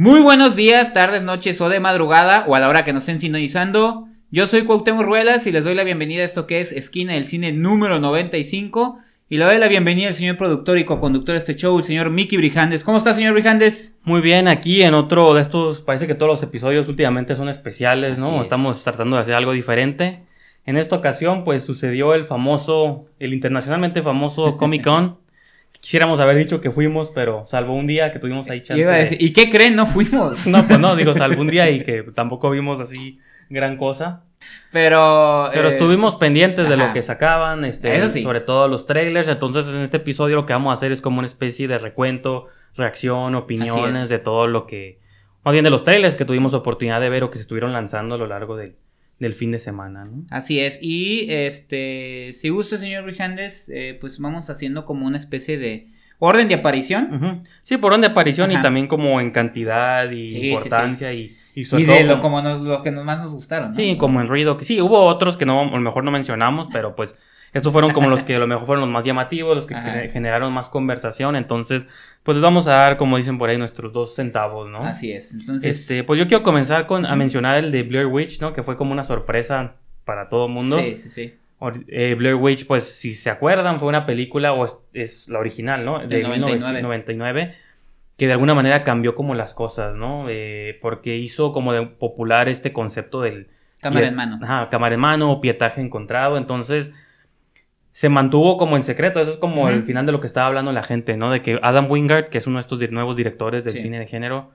Muy buenos días, tardes, noches o de madrugada o a la hora que nos estén sintonizando. Yo soy Cuauhtémoc Ruelas y les doy la bienvenida a esto que es Esquina del Cine número 95. Y le doy la bienvenida al señor productor y coconductor de este show, el señor Mickey Brijandes. ¿Cómo está, señor Brijandes? Muy bien, aquí en otro de estos, parece que todos los episodios últimamente son especiales, ¿no? Estamos tratando de hacer algo diferente. En esta ocasión, pues sucedió el famoso, el internacionalmente famoso Comic Con. Quisiéramos haber dicho que fuimos, pero salvo un día que tuvimos ahí chance. ¿Y qué creen? No fuimos. no, pues no, digo, salvo un día y que tampoco vimos así gran cosa. Pero. Pero eh, estuvimos pendientes de lo que sacaban, este, sobre todo los trailers. Entonces, en este episodio lo que vamos a hacer es como una especie de recuento, reacción, opiniones de todo lo que. Más bien de los trailers que tuvimos oportunidad de ver o que se estuvieron lanzando a lo largo del, del fin de semana, ¿no? Así es. Y este, si gusta, señor Rijandes, eh, pues vamos haciendo como una especie de orden de aparición. Sí, por orden de aparición y también como en cantidad y importancia y y, de lo, como que más nos gustaron. Sí, como el ruido. Que, sí, hubo otros que no, a lo mejor no mencionamos, pero pues estos fueron como los que a lo mejor fueron los más llamativos, los que generaron más conversación. Entonces, pues les vamos a dar, como dicen por ahí, nuestros dos centavos, ¿no? Así es. Entonces, este, pues yo quiero comenzar con a mencionar el de Blair Witch, ¿no? Que fue como una sorpresa para todo el mundo. Sí, sí, sí. Eh, Blair Witch, pues si se acuerdan, fue una película, o es, la original, ¿no? De 1999. 99, que de alguna manera cambió como las cosas, ¿no? Eh, porque hizo como de popular este concepto del... Cámara en mano. Ajá, cámara en mano, o pietaje encontrado. Entonces, se mantuvo como en secreto. Eso es como el final de lo que estaba hablando la gente, ¿no? De que Adam Wingard, que es uno de estos nuevos directores del cine de género,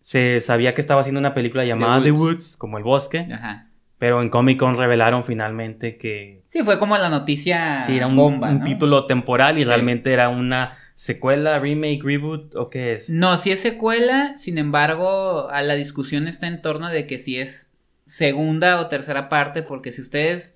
se sabía que estaba haciendo una película llamada The Woods, como El Bosque. Pero en Comic Con revelaron finalmente que. Sí, fue como la noticia. Sí, era un, título temporal y realmente era una secuela, remake, reboot o qué es. No, si es secuela, sin embargo, a la discusión está en torno de que si es segunda o tercera parte, porque si ustedes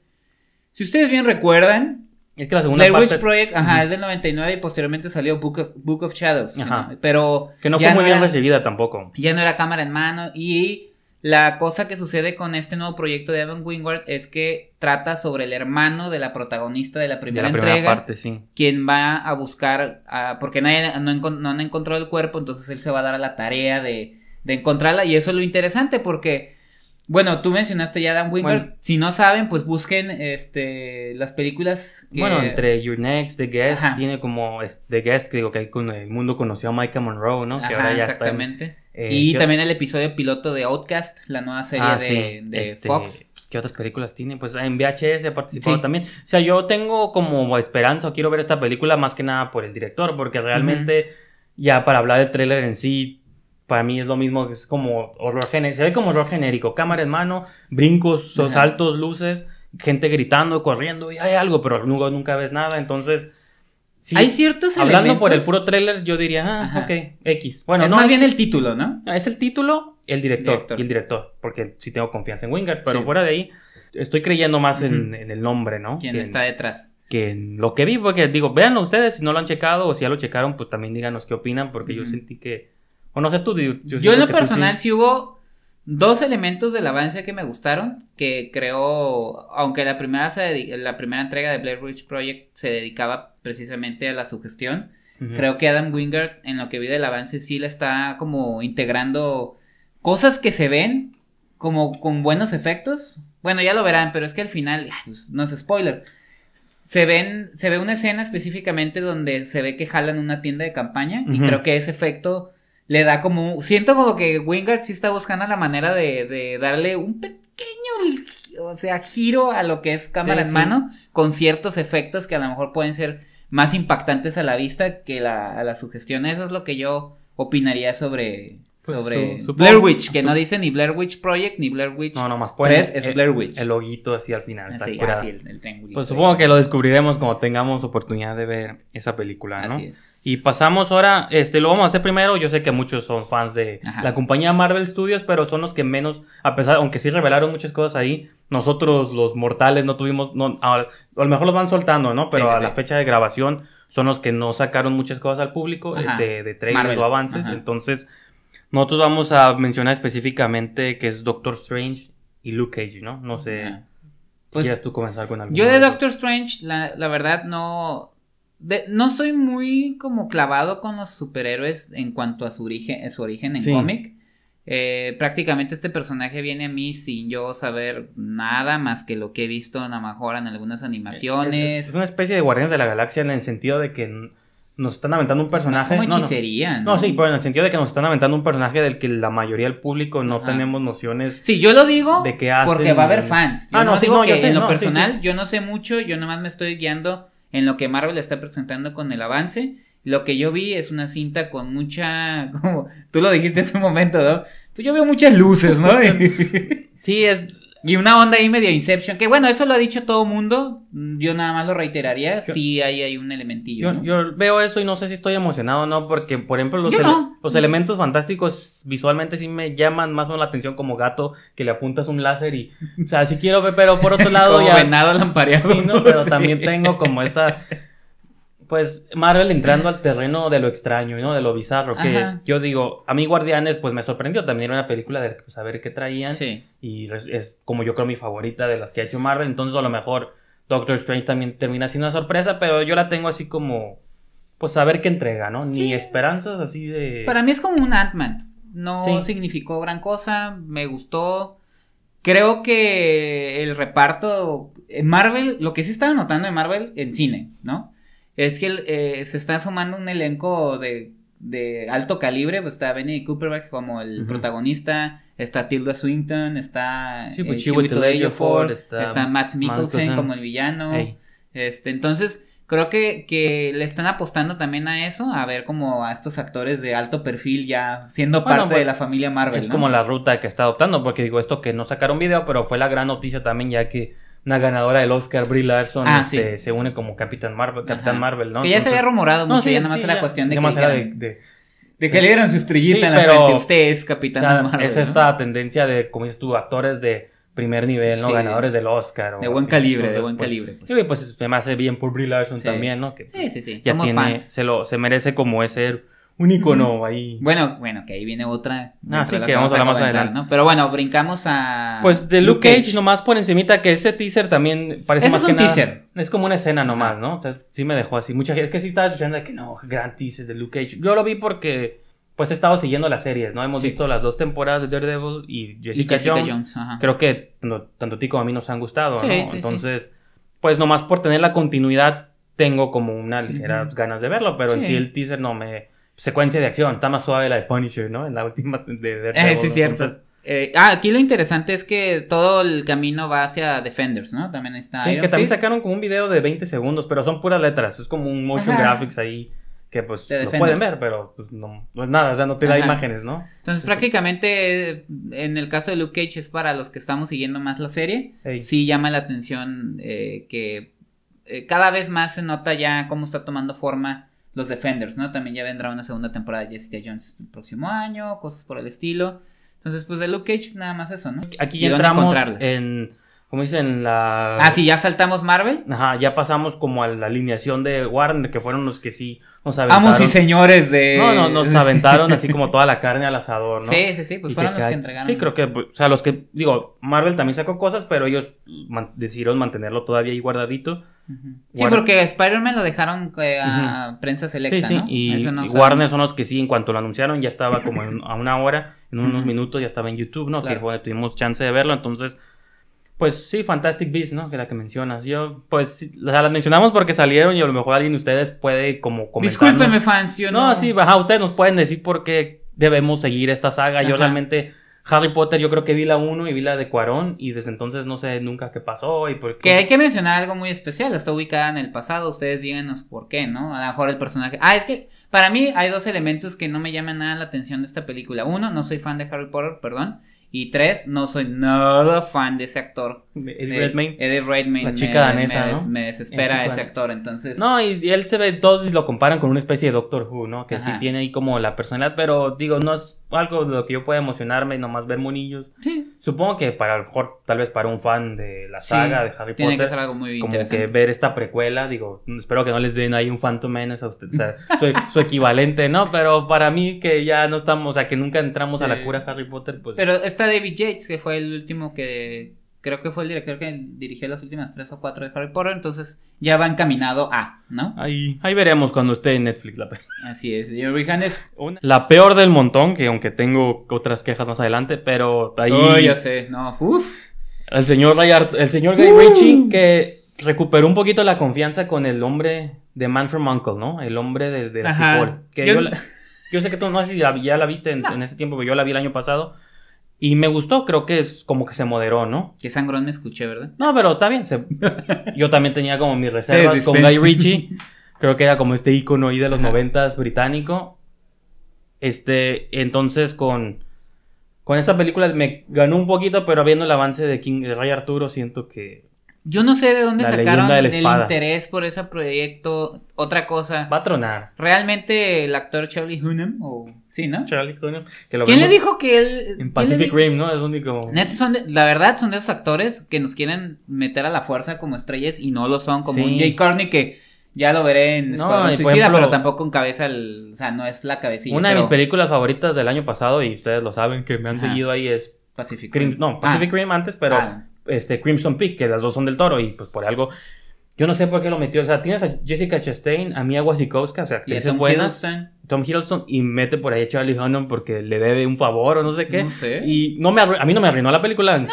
si ustedes bien recuerdan, es que la segunda Witch Project, ajá, es del 99 y posteriormente salió Book of, Shadows. Ajá. Pero. Que no fue muy bien recibida tampoco. Ya no era cámara en mano. Y la cosa que sucede con este nuevo proyecto de Adam Wingard es que trata sobre el hermano de la protagonista de la primera de la Primera parte, sí. Quien va a buscar. porque nadie no, han encontrado el cuerpo, entonces él se va a dar a la tarea de encontrarla. Y eso es lo interesante porque bueno, tú mencionaste ya Dan Wingard. Si no saben, pues busquen este las películas Bueno, entre Your Next, The Guest, tiene como The Guest, que digo que el mundo conoció a Micah Monroe, ¿no? Ajá, exactamente. Eh, y también el episodio piloto de Outcast, la nueva serie ah, de, de este, Fox. ¿Qué otras películas tiene? Pues en VHS ha participado también. O sea, yo tengo como esperanza, quiero ver esta película más que nada por el director, porque realmente ya para hablar del tráiler en sí, para mí es lo mismo, es como horror genérico, se ve como horror genérico, cámara en mano, brincos, saltos, luces, gente gritando, corriendo, y hay algo, pero nunca, nunca ves nada, entonces... hay ciertos Hablando por el puro tráiler, yo diría, ah, ok, X. Bueno, es más bien el título, ¿no? Ah, es el título, el director, y el director, porque sí tengo confianza en Wingard, pero fuera de ahí, estoy creyendo más en, el nombre, ¿no? ¿Quién está detrás? Que en lo que vi, porque digo, véanlo ustedes si no lo han checado o si ya lo checaron, pues también díganos qué opinan, porque yo sentí que o no sé tú, yo, en lo personal sí. hubo dos elementos del avance que me gustaron, que creo, aunque la primera, la primera entrega de Blair Witch Project se dedicaba precisamente a la sugestión, creo que Adam Wingard en lo que vi del avance sí la está como integrando cosas que se ven como con buenos efectos. Bueno, ya lo verán, pero es que al final, pues, no es spoiler. Se ven, se ve una escena específicamente donde se ve que jalan una tienda de campaña y creo que ese efecto le da como. siento como que Wingard sí está buscando la manera de, de darle un pequeño. O sea, giro a lo que es cámara en mano. Con ciertos efectos que a lo mejor pueden ser más impactantes a la vista que la, a la sugestión. Eso es lo que yo opinaría sobre, pues sobre Blair Witch, que no dice ni Blair Witch Project ni Blair Witch no, más 3, es Blair Witch. El loguito así al final. Así, así el, tren. Pues supongo que lo descubriremos cuando tengamos oportunidad de ver esa película, Así es. Y pasamos ahora, este, lo vamos a hacer primero, yo sé que muchos son fans de la compañía Marvel Studios, pero son los que menos, a pesar, aunque sí revelaron muchas cosas ahí, nosotros los mortales no tuvimos, no, a, lo mejor los van soltando, ¿no? Pero a la fecha de grabación son los que no sacaron muchas cosas al público este, de trailers o avances, entonces nosotros vamos a mencionar específicamente que es Doctor Strange y Luke Cage, ¿no? No sé. Pues, ¿Quieres tú comenzar con algo? Yo de Doctor Strange, la, verdad, no. no estoy muy como clavado con los superhéroes en cuanto a su origen, su origen en cómic. Eh, prácticamente este personaje viene a mí sin yo saber nada más que lo que he visto a lo mejor en algunas animaciones. Es, es, una especie de Guardianes de la Galaxia en el sentido de que nos están aventando un pues personaje. como hechicería, no, no. ¿no? sí, pero en el sentido de que nos están aventando un personaje del que la mayoría del público no tenemos nociones. Sí, yo lo digo de porque va a haber fans. Ah, no, digo que en lo personal yo no sé mucho, yo nomás me estoy guiando en lo que Marvel está presentando con el avance. Lo que yo vi es una cinta con mucha, como tú lo dijiste en su momento, ¿no? Pues yo veo muchas luces, ¿no? sí, es y una onda ahí media Inception, que bueno, eso lo ha dicho todo mundo, yo nada más lo reiteraría, sí ahí hay un elementillo. Yo, veo eso y no sé si estoy emocionado o no, porque por ejemplo los, elementos fantásticos visualmente sí me llaman más o menos la atención como gato que le apuntas un láser y, o sea, sí quiero ver, pero por otro lado como ya... venado lampareado. Sí, ¿no? pero también tengo como esa pues Marvel entrando al terreno de lo extraño, ¿no? De lo bizarro, que yo digo, a mí Guardianes pues me sorprendió, también era una película de saber pues, qué traían sí. y es, como yo creo mi favorita de las que ha hecho Marvel, entonces a lo mejor Doctor Strange también termina siendo una sorpresa, pero yo la tengo así como pues a ver qué entrega, ¿no? Ni esperanzas así de Para mí es como un Ant-Man, no significó gran cosa, me gustó. Creo que el reparto eh, Marvel, lo que sí estaba notando en Marvel en cine, ¿no? es que eh, se está sumando un elenco de, de alto calibre, pues está Benny Cooperberg como el protagonista, está Tilda Swinton, está sí, pues, eh, está, Matt Mikkelsen como el villano. Este, entonces, creo que, que le están apostando también a eso, a ver como a estos actores de alto perfil ya siendo parte de pues, la familia Marvel. Es como la ruta que está adoptando, porque digo esto que no sacaron video, pero fue la gran noticia también ya que una ganadora del Oscar, Brie Larson, ah, este, se une como Capitán Marvel, Capitán Marvel, ¿no? Que ya se había rumorado mucho, no, ya nada más era cuestión de que, de, que le dieran su estrellita en la pero, frente. Usted es Capitán Marvel. Es esta tendencia de, como dices tú, actores de primer nivel, ¿no? Ganadores del Oscar. de buen calibre, de buen pues, calibre. Pues. Sí, pues me hace bien por Brie Larson también, ¿no? sí, sí, sí. Somos fans. Se, lo, se merece como ese un icono ahí. Bueno, bueno, que ahí viene otra. Ah, sí, que vamos a hablar más adelante. ¿no? Pero bueno, brincamos a. Pues de Luke, Cage, nomás por encimita, que ese teaser también parece que más es que un teaser. Es como una escena nomás, ah. ¿no? O sea, sí me dejó así. Mucha gente. Es que sí estaba escuchando de que no, gran teaser de Luke Cage. Yo lo vi porque. Pues he estado siguiendo las series, ¿no? Hemos visto las dos temporadas de Daredevil y Jessica, Jones. Creo que tanto tanto ti como a mí nos han gustado, ¿no? Entonces, pues nomás por tener la continuidad, tengo como una ligera ganas de verlo, pero en sí el teaser no me secuencia de acción. Está más suave la de Punisher, ¿no? En la última de, de Eh, sí, cierto. Eh, ah, aquí lo interesante es que todo el camino va hacia Defenders, ¿no? También está. Sí, que también sacaron como un video de 20 segundos, pero son puras letras. Es como un motion graphics ahí que pues lo pueden ver, pero pues, no, nada, o sea, no te da imágenes, ¿no? Entonces prácticamente en el caso de Luke Cage es para los que estamos siguiendo más la serie. Sí llama la atención eh, que eh, cada vez más se nota ya cómo está tomando forma los Defenders, ¿no? También ya vendrá una segunda temporada de Jessica Jones el próximo año, cosas por el estilo. Entonces, pues de Luke Cage, nada más eso, ¿no? Aquí ya entramos en como dicen la... Ah, sí, ya saltamos Marvel. Ajá, ya pasamos como a la alineación de Warner, que fueron los que sí nos aventaron. Vamos y señores de... No, no, nos aventaron así como toda la carne al asador, ¿no? Sí, sí, sí, pues fueron los que entregaron. Sí, creo que, pues, o sea, los que, digo, Marvel también sacó cosas, pero ellos decidieron mantenerlo todavía ahí guardadito. Sí, porque Spider-Man lo dejaron eh, a prensa selecta, sí, sí. Y, Warner son los que sí, en cuanto lo anunciaron, ya estaba como a una hora, en unos minutos ya estaba en YouTube, ¿no? Que tuvimos chance de verlo, entonces pues sí, Fantastic Beasts, ¿no? Que la que mencionas. Yo, pues, o sea, las mencionamos porque salieron y a lo mejor alguien de ustedes puede como comentar. Discúlpeme, fans, yo no. No, sí, ajá, ustedes nos pueden decir por qué debemos seguir esta saga. Yo realmente, Harry Potter, yo creo que vi la 1 y vi la de Cuarón y desde entonces no sé nunca qué pasó y por qué. Que hay que mencionar algo muy especial, está ubicada en el pasado, ustedes díganos por qué, ¿no? A lo mejor el personaje. Ah, es que para mí hay dos elementos que no me llaman nada la atención de esta película. Uno, no soy fan de Harry Potter, perdón. Y tres, no soy nada fan de ese actor. Eddie eh, Redmayne. Eddie Redmayne. La chica danesa, me, ¿no? desespera ese actor, entonces. No, y, él se ve, todos lo comparan con una especie de Doctor Who, ¿no? Que sí tiene ahí como la personalidad, pero digo, no es algo de lo que yo pueda emocionarme, nomás ver monillos. Sí. Supongo que para lo mejor, tal vez para un fan de la saga de Harry Potter. Tiene que ser algo muy Como que ver esta precuela, digo, espero que no les den ahí un Phantom menos a o sea, su, equivalente, ¿no? Pero para mí que ya no estamos, o sea, que nunca entramos a la cura Harry Potter, pues. Pero David Yates, que fue el último que creo que fue el director que dirigió las últimas tres o cuatro de Harry Potter, entonces ya va encaminado a, ¿no? Ahí, ahí veremos cuando esté en Netflix la Así es, es la peor del montón, que aunque tengo otras quejas más adelante, pero ahí... Oh, ya sé, no, uff. El señor, el señor Guy Ritchie, uh. que recuperó un poquito la confianza con el hombre de Man from Uncle, ¿no? El hombre de, que yo... sé que tú no sé si ya la viste en, ese tiempo, pero yo la vi el año pasado. Y me gustó, creo que es como que se moderó, ¿no? Que sangrón me escuché, ¿verdad? No, pero está bien. Yo también tenía como mis reservas con Guy Ritchie. Creo que era como este icono ahí de los noventas británico. Este, entonces con, con esa película me ganó un poquito, pero viendo el avance de King de Ray Arturo, siento que yo no sé de dónde sacaron el interés por ese proyecto. Otra cosa. Va a tronar. Realmente el actor Charlie Hunnam, o. Sí, ¿no? Charlie Hunnam. ¿Quién le dijo que él. En Pacific Rim, ¿no? Es único. la verdad, son de esos actores que nos quieren meter a la fuerza como estrellas y no lo son. Como un Jay Carney que. Ya lo veré en no, Suicida, pero tampoco en cabeza, o sea, no es la cabecita. Una de mis películas favoritas del año pasado, y ustedes lo saben que me han seguido ahí, es Pacific Rim. No, Pacific ah. Rim antes, pero ah este, Crimson Peak, que las dos son del toro, y pues por algo. Yo no sé por qué lo metió. O sea, tienes a Jessica Chastain, a Mia Wasikowska, o sea, que buenas. Hiddleston? Tom Hiddleston y mete por ahí a Charlie Hunnam porque le debe un favor o no sé qué. No sé. Y no me a mí no me arruinó la película en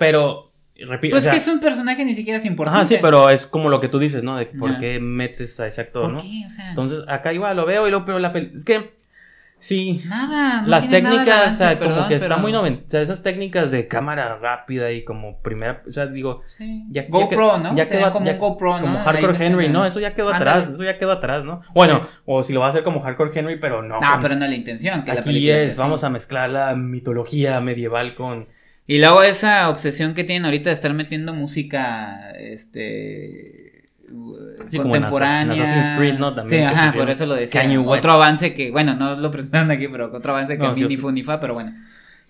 pero repito. Pues o que es un personaje ni siquiera es importante. Ah, sí, pero es como lo que tú dices, ¿no? De por qué metes a ese actor, ¿no? Entonces, acá igual lo veo y lo pero la película. Es que Sí. Nada. las técnicas, como que está muy noven... O sea, esas técnicas de cámara rápida y como primera. O sea, digo. Ya, GoPro, Ya quedó, como GoPro, ¿no? Como Hardcore Henry, ¿no? Eso ya quedó atrás. Eso ya quedó atrás, ¿no? Bueno, o si lo va a hacer como Hardcore Henry, pero no. No, pero no la intención. Aquí es, vamos a mezclar la mitología medieval con. Y luego esa obsesión que tienen ahorita de estar metiendo música, este, contemporáneo, contemporánea. Assassin's Creed, ¿no? También sí, ajá, por eso lo decía. Otro avance que, bueno, no lo presentaron aquí, pero otro avance que no, Mini Funifa, pero bueno.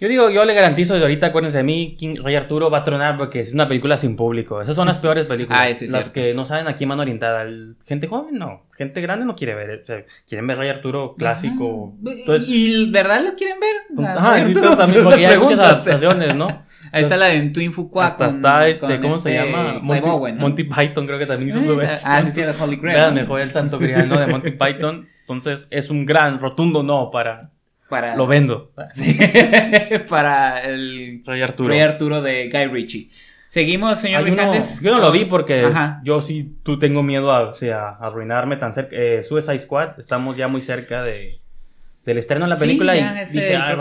Yo digo, yo le garantizo de ahorita, acuérdense de mí, King Rey Arturo va a tronar porque es una película sin público. Esas son las peores películas. Ah, sí, las que no saben a quién van orientada. Gente joven, no. Gente grande no quiere ver. quieren ver Rey Arturo clásico. Entonces, ¿Y verdad lo quieren ver? Entonces, ajá, también, porque hay muchas adaptaciones, ¿no? Ahí está la de Twin Hasta está este, ¿cómo se este llama? Monty, Monty, Python creo que también hizo su vez. Ah, sí, sí, el Holy Grail. Mejor el Santo Grial, ¿no? De Monty Python. Entonces, es un gran, rotundo no para lo vendo. para el... Rey Arturo. de Guy Ritchie. Seguimos, señor Vicantes. Yo no lo vi porque yo sí tú tengo miedo a, arruinarme tan cerca. Eh, Suicide Squad, estamos ya muy cerca de, del estreno de la película y dije, ah,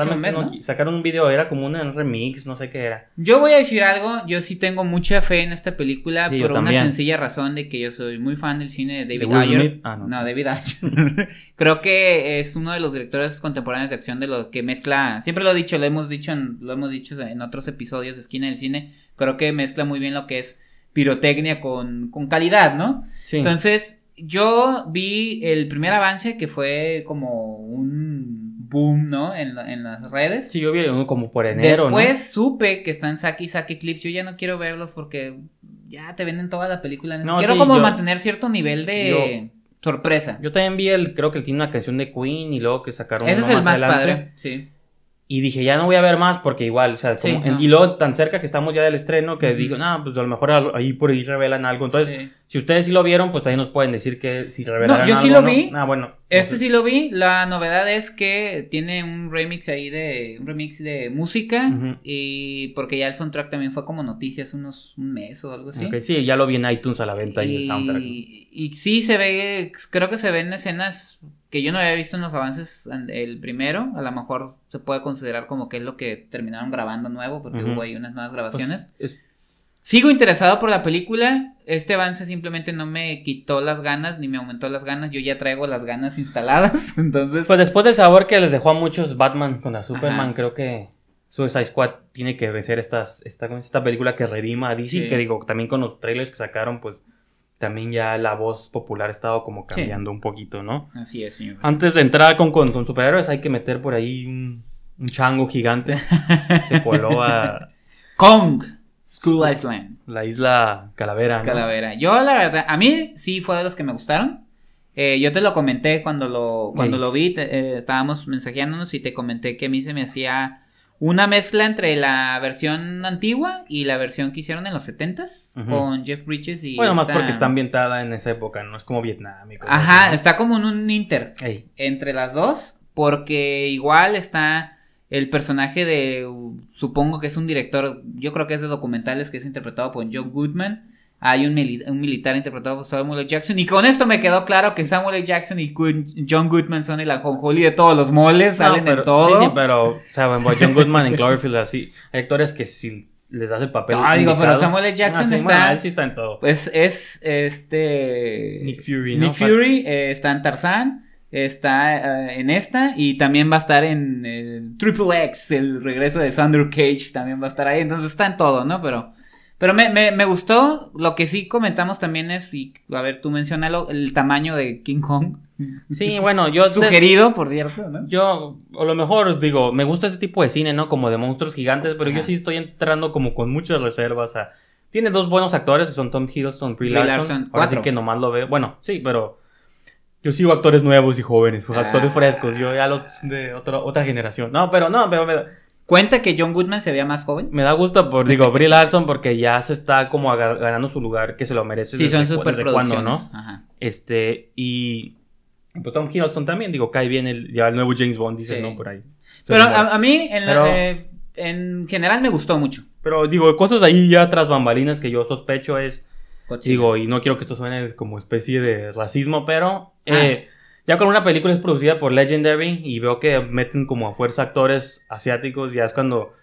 sacaron un video, era como un remix, no sé qué era. Yo voy a decir algo, yo sí tengo mucha fe en esta película por una sencilla razón de que yo soy muy fan del cine de David Ayer. Ah, no. David Ayer. Creo que es uno de los directores contemporáneos de acción de lo que mezcla, siempre lo he dicho, lo hemos dicho en, lo hemos dicho en otros episodios de Esquina del Cine, creo que mezcla muy bien lo que es pirotecnia con, con calidad, ¿no? Sí. Entonces, yo vi el primer avance que fue como un boom, ¿no? En, en las redes. Sí, yo vi uno como por enero. Después supe que están Saki y clips. Yo ya no quiero verlos porque ya te venden toda la película. No, quiero como mantener cierto nivel de sorpresa. Yo también vi el, creo que él tiene una canción de Queen y luego que sacaron. Ese es el más padre, sí. Y dije, ya no voy a ver más porque igual, o sea, y luego tan cerca que estamos ya del estreno que digo, no, pues a lo mejor ahí por ahí revelan algo. Entonces, si ustedes sí lo vieron, pues ahí nos pueden decir que si revelan algo. No, yo sí lo vi. Ah, bueno. Este sí lo vi. La novedad es que tiene un remix ahí de, un remix de música y porque ya el soundtrack también fue como noticias unos un mes o algo así. Okay, sí, ya lo vi en iTunes a la venta y, el soundtrack. Y, y sí se ve, creo que se ven escenas que yo no había visto en los avances el primero, a lo mejor se puede considerar como que es lo que terminaron grabando nuevo, porque hubo ahí unas nuevas pues, grabaciones. Sigo interesado por la película, este avance simplemente no me quitó las ganas ni me aumentó las ganas, yo ya traigo las ganas instaladas, entonces... Pues después del sabor que les dejó a muchos Batman con la Superman, creo que Suicide Squad tiene que vencer estas, esta, esta película que redima a DC, que digo, también con los trailers que sacaron, pues también ya la voz popular ha estado como cambiando un poquito, ¿no? Así es, señor. Antes de entrar con, con, superhéroes hay que meter por ahí un, chango gigante. Se coló a... Kong. School Island. La isla Calavera. Calavera. Yo la verdad, a mí sí fue de los que me gustaron. Eh, yo te lo comenté cuando lo, cuando lo vi, eh, estábamos mensajeándonos y te comenté que a mí se me hacía una mezcla entre la versión antigua y la versión que hicieron en los 70 con Jeff Bridges y. Bueno, más porque está ambientada en esa época, no es como Vietnam. Ajá, está como en un inter entre las dos, porque igual está el personaje de. Supongo que es un director, yo creo que es de documentales, que es interpretado por Joe Goodman hay un, militar interpretado por Samuel L. Jackson. Y con esto me quedó claro que Samuel L. Jackson y John Goodman son el ajonjoli de todos los moles, salen pero, en todo. Sí, sí, pero o sea, John Goodman en Cloverfield, así, hay actores que si les hace el papel. Ah, digo, pero Samuel L. Ah, Jackson está. sí está en todo. Pues, es este. Nick Fury, ¿no? Nick Fury eh, está en Tarzan. está eh, en esta y también va a estar en eh, Triple X, el regreso de Sandra Cage también va a estar ahí, entonces está en todo, ¿no? Pero pero me, gustó, lo que sí comentamos también es, y a ver, tú mencionalo, el tamaño de King Kong. Sí, bueno, yo... Sugerido, por cierto, ¿no? Yo, a lo mejor, digo, me gusta ese tipo de cine, ¿no? Como de monstruos gigantes, pero yo sí estoy entrando como con muchas reservas a... Tiene dos buenos actores, que son Tom Hiddleston, Brie Larson. Larson ahora que nomás lo veo... Bueno, sí, pero... Yo sigo actores nuevos y jóvenes, pues, actores ah. frescos, yo ya los de otra, otra generación. No, pero no, pero... Me, ¿Cuenta que John Goodman se veía más joven? Me da gusto por, digo, Brie Larson porque ya se está como ganando su lugar que se lo merece. Sí, son superproducciones. Cuando, Este, y pues, Tom Hiddleston también, digo, cae bien el, nuevo James Bond, dice ¿no? Por ahí. pero a, mí, eh, en, general, me gustó mucho. Pero digo, cosas ahí ya tras bambalinas que yo sospecho es... Digo, y no quiero que esto suene como especie de racismo, pero... Ah. Eh, ya con una película es producida por Legendary y veo que meten como a fuerza actores asiáticos, ya es cuando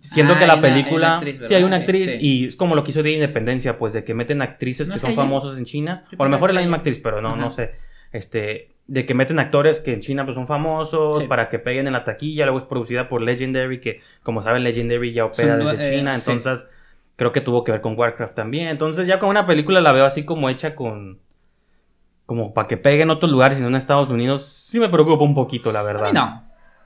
siento ah, que la película... Hay sí, hay una actriz y es como lo que hizo de Independencia, pues de que meten actrices que son famosos en China, o a lo mejor es la misma actriz, pero no, no sé. Este, de que meten actores que en China pues son famosos para que peguen en la taquilla, luego es producida por Legendary, que como saben Legendary ya opera desde eh, China, entonces creo que tuvo que ver con Warcraft también, entonces ya con una película la veo así como hecha con como para que pegue en otros lugares no en Estados Unidos, sí me preocupa un poquito, la verdad. no.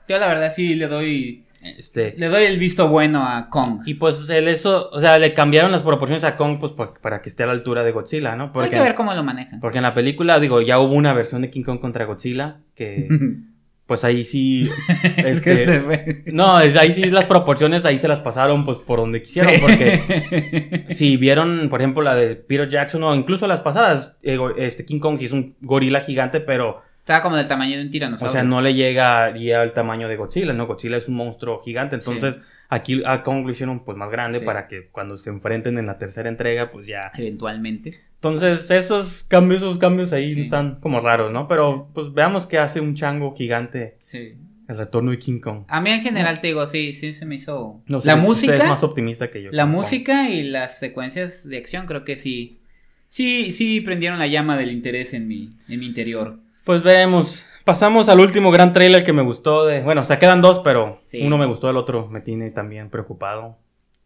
Yo la verdad sí le doy este, le doy el visto bueno a Kong. Y pues eso, o sea, le cambiaron las proporciones a Kong pues para que esté a la altura de Godzilla, ¿no? Porque, Hay que ver cómo lo manejan. Porque en la película, digo, ya hubo una versión de King Kong contra Godzilla que pues ahí sí. Este, este no, ahí sí las proporciones, ahí se las pasaron pues por donde quisieron, porque si vieron, por ejemplo, la de Peter Jackson o incluso las pasadas, eh, este King Kong es un gorila gigante, pero... Estaba como del tamaño de un tiranosaurio. O sea, no le llegaría al tamaño de Godzilla, ¿no? Godzilla es un monstruo gigante, entonces... Aquí a Kong lo hicieron pues más grande para que cuando se enfrenten en la tercera entrega, pues ya. Eventualmente. Entonces, esos cambios, esos cambios ahí están como raros, ¿no? Pero pues veamos qué hace un chango gigante. El retorno de King Kong. A mí en general te digo, sí, sí se me hizo. la música. Es más optimista que yo. La música y las secuencias de acción creo que sí. Sí, sí prendieron la llama del interés en mi, en mi interior. Pues veamos, Pasamos al último gran trailer que me gustó de. Bueno, o sea, quedan dos, pero uno me gustó, el otro me tiene también preocupado.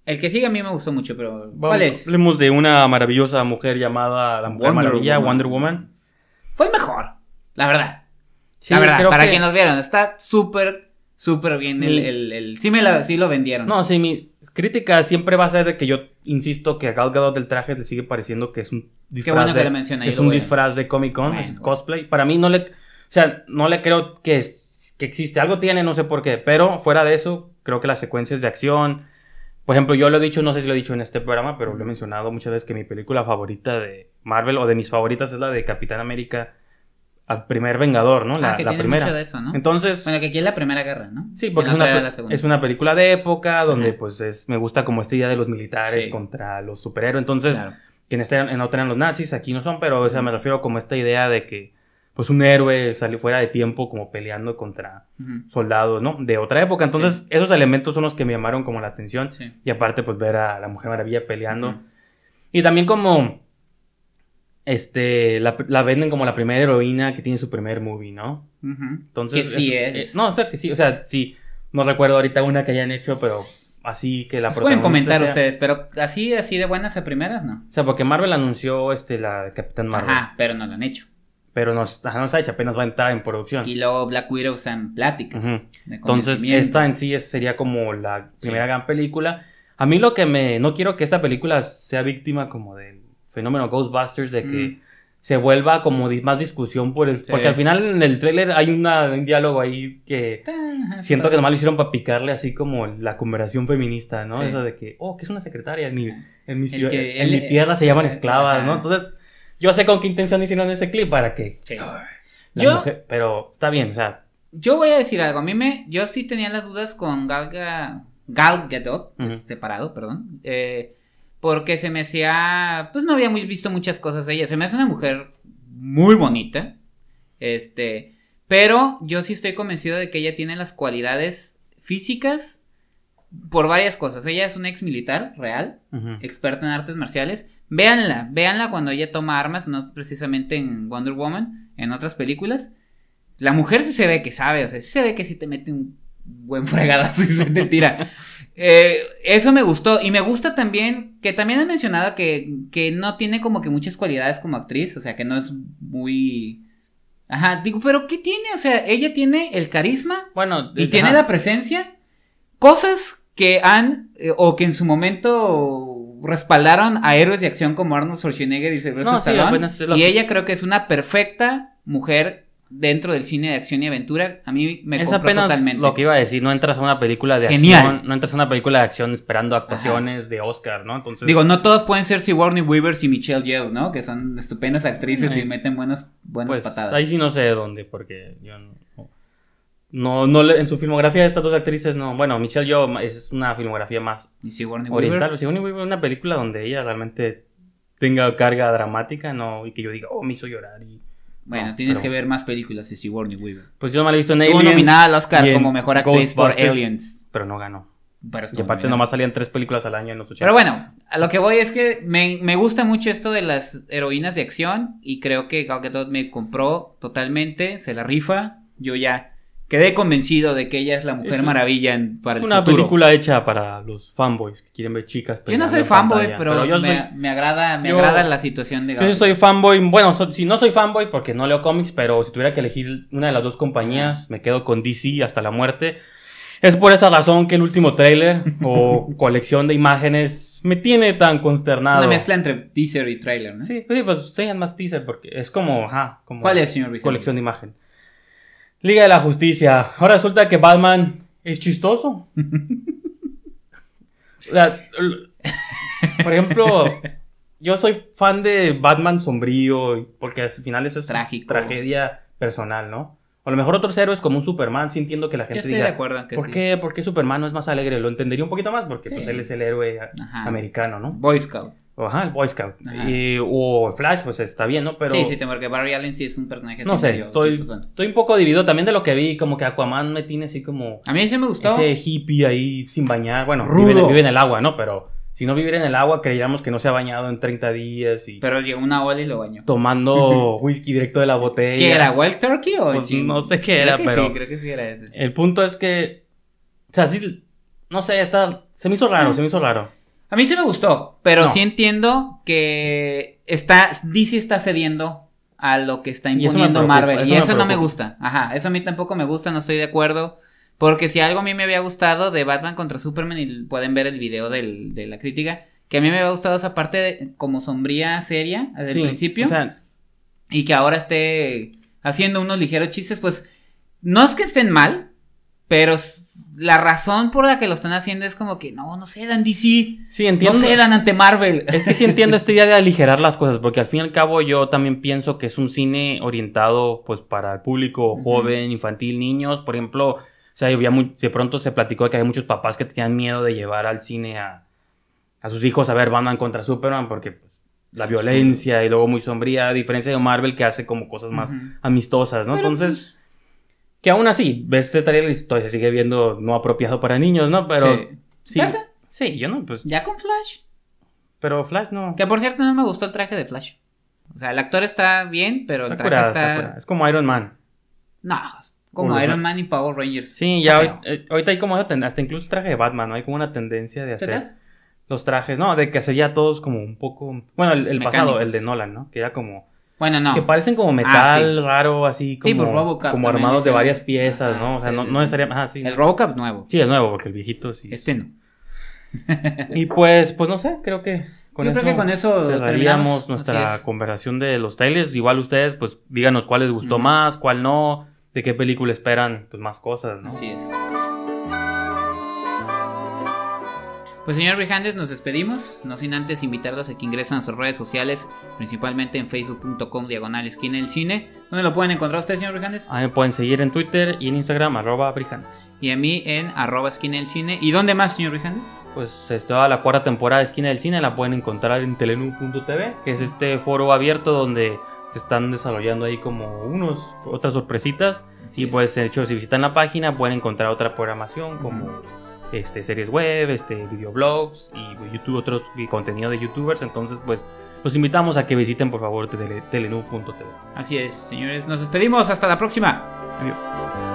El que sigue a mí me gustó mucho, pero ¿cuál es? Hablemos de una maravillosa mujer llamada la Mujer Wonder Maravilla, Woman. Wonder Woman. Fue mejor, la verdad. la verdad, para que... quien nos vieron, está súper, súper bien. El, sí, me la- sí lo vendieron. No, sí, mi crítica siempre va a ser de que yo insisto que a Gal Gadot del traje le sigue pareciendo que es un disfraz. bueno que de, lo Es un disfraz de Comic Con, cosplay. Para mí no le. O sea, no le creo que, que existe. Algo tiene, no sé por qué. Pero fuera de eso, creo que las secuencias de acción, por ejemplo, yo lo he dicho, no sé si lo he dicho en este programa, pero lo he mencionado muchas veces que mi película favorita de Marvel o de mis favoritas es la de Capitán América al primer Vengador, ¿no? Ah, la, primera. Entonces. Bueno, que aquí es la primera guerra, ¿no? Sí, porque es una, película de época donde, pues, es, me gusta como esta idea de los militares contra los superhéroes. Entonces, quienes no en este, los nazis, aquí no son, pero, o sea, me refiero como esta idea de que pues un héroe salió fuera de tiempo como peleando contra soldados, ¿no? De otra época. Entonces, esos elementos son los que me llamaron como la atención. Y aparte, pues ver a la Mujer Maravilla peleando. Y también como, este, la, venden como la primera heroína que tiene su primer movie, ¿no? Entonces, que sí es, No, o sea, que sí, o sea, sí. No recuerdo ahorita una que hayan hecho, pero así que la pues Pueden comentar ustedes, pero así, así de buenas a primeras, ¿no? O sea, porque Marvel anunció, este, la Capitán Marvel. Ajá, pero no la han hecho pero no, no ha apenas va a entrar en producción. Y luego Black Widow en pláticas. Entonces, esta en sí sería como la primera gran película. A mí lo que me... No quiero que esta película sea víctima como del fenómeno Ghostbusters, de que mm. se vuelva como más discusión por el... Porque al final en el tráiler hay una, un diálogo ahí que siento que nomás lo hicieron para picarle así como la conversación feminista, ¿no? esa de que, oh, que es una secretaria, en mi, ah. que, en mi tierra se llaman eh, esclavas, ¿no? Entonces... Yo sé con qué intención hicieron ese clip para que. Yo, pero está bien, o sea. Yo voy a decir algo. A mí me. Yo sí tenía las dudas con Galga. Gal Dog separado, este, perdón. Eh, porque se me hacía. Pues no había muy visto muchas cosas de ella. Se me hace una mujer muy bonita. Este. Pero yo sí estoy convencido de que ella tiene las cualidades físicas por varias cosas. Ella es una ex militar real, experta en artes marciales, Véanla, véanla cuando ella toma armas, no precisamente en Wonder Woman, en otras películas. La mujer sí se ve que sabe, o sea, sí se ve que si te mete un buen fregadazo y se te tira. Eh, eso me gustó. Y me gusta también que también has mencionado que, que no tiene como que muchas cualidades como actriz. O sea, que no es muy. Ajá, digo, pero ¿qué tiene? O sea, ella tiene el carisma. Bueno, y tiene la presencia. Cosas que han. Eh, o que en su momento respaldaron a héroes de acción como Arnold Schwarzenegger y Sylvester Stallone. Y ella creo que es una perfecta mujer dentro del cine de acción y aventura. A mí me es apenas Lo que iba a decir, no entras a una película de acción, no entras a una película de acción esperando actuaciones de Oscar, ¿no? Entonces Digo, no todos pueden ser si Sigourney Weaver y Michelle Yeoh, ¿no? Que son estupendas actrices y meten buenas buenas pues, patadas. Ahí sí no sé de dónde porque yo no no, no, en su filmografía de estas dos actrices no. Bueno, Michelle yo es una filmografía más ¿Y Sigourney oriental. Weaver? Sigourney Weaver es una película donde ella realmente tenga carga dramática, no y que yo diga, oh, me hizo llorar y... Bueno, tienes que ver más películas de Sigourney Weaver. Pues yo me la he visto en estuvo nominada al Oscar como mejor actriz por Aliens. Pero no ganó. y aparte nomás salían tres películas al año en los 80. Pero bueno, a lo que voy es que me, me gusta mucho esto de las heroínas de acción y creo que Gal me compró totalmente, se la rifa, yo ya quedé convencido de que ella es la mujer maravilla en, para es una película hecha para los fanboys que quieren ver chicas. Yo no soy fanboy, pero, me, agrada, me agrada la situación de. Yo soy fanboy, bueno, si no soy fanboy porque no leo cómics, pero si tuviera que elegir una de las dos compañías, ah. me quedo con DC hasta la muerte. Es por esa razón que el último tráiler o colección de imágenes me tiene tan consternado. una mezcla entre teaser y tráiler, ¿no? Sí, pues, más teaser porque es como, ajá, como ¿Cuál es, señor Colección de imágenes. Liga de la Justicia. Ahora resulta que Batman es chistoso. O sea, por ejemplo, yo soy fan de Batman sombrío, porque al final es tragedia personal, ¿no? O a lo mejor otros héroes como un Superman, sintiendo que la gente yo ¿por, qué, Superman no es más alegre? Lo entendería un poquito más porque pues, él es el héroe americano, ¿no? Boy Scout. Ajá, el Boy Scout. Y, o Flash, pues está bien, ¿no? Pero... Sí, sí, porque Barry Allen sí es un personaje. No sé, estoy, estoy un poco dividido también de lo que vi, como que Aquaman me tiene así como... A mí sí me gustó. Ese hippie ahí sin bañar, bueno, vive, vive, en el agua, ¿no? Pero si no vive en el agua, creíamos que no se ha bañado en 30 días y... Pero llegó una ola y lo bañó. Tomando whisky directo de la botella. ¿Qué era, Wild Turkey o...? Pues, no sé qué era, pero... Sí, creo que sí era ese. El punto es que... O sea, sí... No sé, está... Se me hizo raro, ah. se me hizo raro. A mí sí me gustó, pero sí entiendo que está, DC está cediendo a lo que está imponiendo Marvel. y eso no me gusta. Ajá, eso a mí tampoco me gusta, no estoy de acuerdo. Porque si algo a mí me había gustado de Batman contra Superman, y pueden ver el video de la crítica, que a mí me había gustado esa parte de, como sombría, seria, desde principio. y que ahora esté haciendo unos ligeros chistes, pues no es que estén mal, pero la razón por la que lo están haciendo es como que no, no cedan DC. Sí, entiendo. No cedan ante Marvel. Es que sí entiendo esta idea de aligerar las cosas, porque al fin y al cabo yo también pienso que es un cine orientado pues para el público joven, infantil, niños. Por ejemplo, o sea, había muy, de pronto se platicó que hay muchos papás que tenían miedo de llevar al cine a, sus hijos a ver Batman contra Superman, porque pues, la violencia y luego muy sombría, a diferencia de Marvel que hace como cosas más amistosas, ¿no? Entonces... Pues, que aún así, ves ese trailer y todavía se sigue viendo no apropiado para niños, ¿no? Pero. Sí. sí. ¿Pasa? Sí, yo no, pues. Ya con Flash. Pero Flash no. Que por cierto, no me gustó el traje de Flash. O sea, el actor está bien, pero el traje está. es como Iron Man. No, como Iron Man y Power Rangers. Sí, ya eh, ahorita hay como hasta incluso el traje de Batman, ¿no? Hay como una tendencia de hacer ¿Te los trajes, ¿no? De que hacer ya todos como un poco. Bueno, el, el pasado, el de Nolan, ¿no? Que ya como bueno, no. Que parecen como ah, metal raro, así pues como, armados de varias piezas, ¿no? O sea, no, no necesariamente. El Robocop nuevo. Sí, el nuevo, porque el viejito sí. Este no. y pues, pues no sé, creo que con eso cerraríamos nuestra conversación de los trailers. Igual ustedes, pues díganos cuál les gustó más, cuál no, de qué película esperan, pues más cosas, ¿no? Así es. Pues señor Brijandes, nos despedimos, no sin antes invitarlos a que ingresen a sus redes sociales, principalmente en facebook.com diagonal esquina del cine. ¿Dónde lo pueden encontrar ustedes, señor Brijandes? A mí me pueden seguir en Twitter y en Instagram, arroba Brijandes. Y a mí en arroba esquina del cine. ¿Y dónde más, señor Brijandes? Pues está la cuarta temporada de Esquina del Cine, la pueden encontrar en telenu.tv, que es este foro abierto donde se están desarrollando ahí como unos otras sorpresitas. y pues de hecho si visitan la página pueden encontrar otra programación como este, series web, este, videoblogs y pues, YouTube, otros y contenido de youtubers. Entonces, pues los invitamos a que visiten por favor tele, Así es, señores, nos despedimos, hasta la próxima. Adiós.